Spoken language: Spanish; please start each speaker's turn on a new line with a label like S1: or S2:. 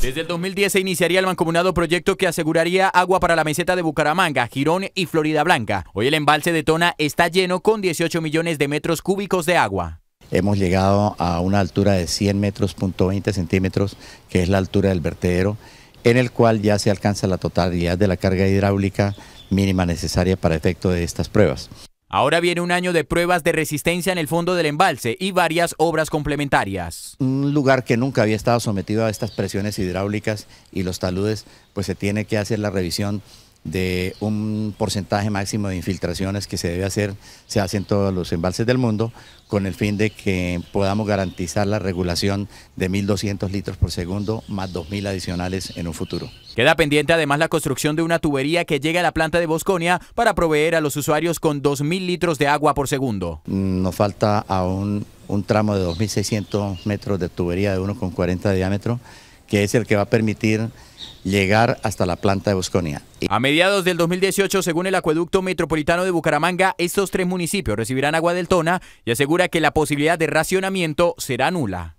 S1: Desde el 2010 se iniciaría el mancomunado proyecto que aseguraría agua para la meseta de Bucaramanga, Girón y Florida Blanca. Hoy el embalse de Tona está lleno con 18 millones de metros cúbicos de agua.
S2: Hemos llegado a una altura de 100 metros, punto 20 centímetros, que es la altura del vertedero, en el cual ya se alcanza la totalidad de la carga hidráulica mínima necesaria para efecto de estas pruebas.
S1: Ahora viene un año de pruebas de resistencia en el fondo del embalse y varias obras complementarias.
S2: Un lugar que nunca había estado sometido a estas presiones hidráulicas y los taludes, pues se tiene que hacer la revisión de un porcentaje máximo de infiltraciones que se debe hacer, se hace en todos los embalses del mundo, con el fin de que podamos garantizar la regulación de 1.200 litros por segundo más 2.000 adicionales en un futuro.
S1: Queda pendiente además la construcción de una tubería que llegue a la planta de Bosconia para proveer a los usuarios con 2.000 litros de agua por segundo.
S2: Mm, nos falta aún un tramo de 2.600 metros de tubería de 1,40 de diámetro, que es el que va a permitir llegar hasta la planta de Bosconia.
S1: A mediados del 2018, según el Acueducto Metropolitano de Bucaramanga, estos tres municipios recibirán agua del Tona y asegura que la posibilidad de racionamiento será nula.